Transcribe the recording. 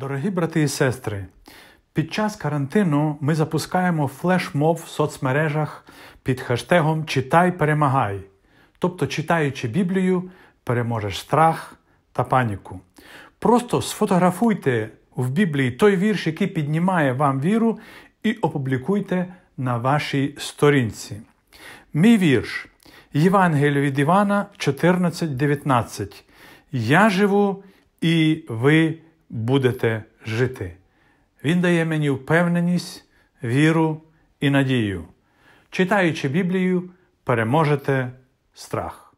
Дорогі брати і сестри, під час карантину ми запускаємо флешмоб в соцмережах під хештегом Читай, перемагай. Тобто, читаючи Біблію, переможеш страх та паніку. Просто сфотографуйте в Біблії той вірш, який піднімає вам віру, і опублікуйте на вашій сторінці. Мій вірш Євангелію від Івана 14:19. Я живу і ви. живете будете жити. Він дає мені впевненість, віру і надію. Читаючи Біблію, переможете страх.